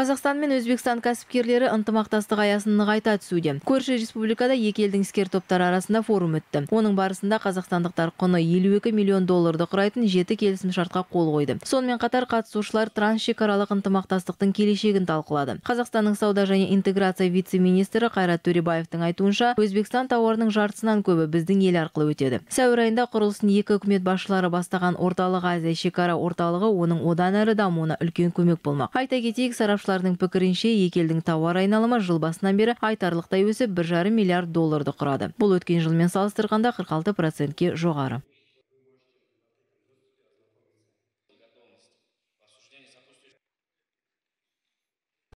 Қазақстан мен Өзбекстан кәсіпкерлері ынтымақтастық аясын нығайта түсуде. Көрші республикада екі елдің іскер топтары арасында форум өтті. Оның барысында қазақстандықтар құны 52 миллион долларды құрайтын жеті келісім шартқа қол қойды. Сонымен қатар қатысушылар трансшекаралық ынтымақтастықтың келешегін талқылады. Қазақстанның сауда және интеграция вице-министрі Қайрат Төребаевтың айтуынша, Өзбекстан тауарының жартысынан көбі біздің ел арқылы өтеді. Сәуір айында құрылысын екі үкімет басшылары бастаған Орталық Азия шекара орталығы оның одан әрі дамуына үлкен көмек болмақ. Айта кетейік, сарапшылар сарапшылардың пікірінше екі елдің тауар айналымы жыл басынан бері айтарлықтай өсіп бір жарым миллиард долларды құрады бұл өткен жылмен салыстырғанда 46 процентке жоғары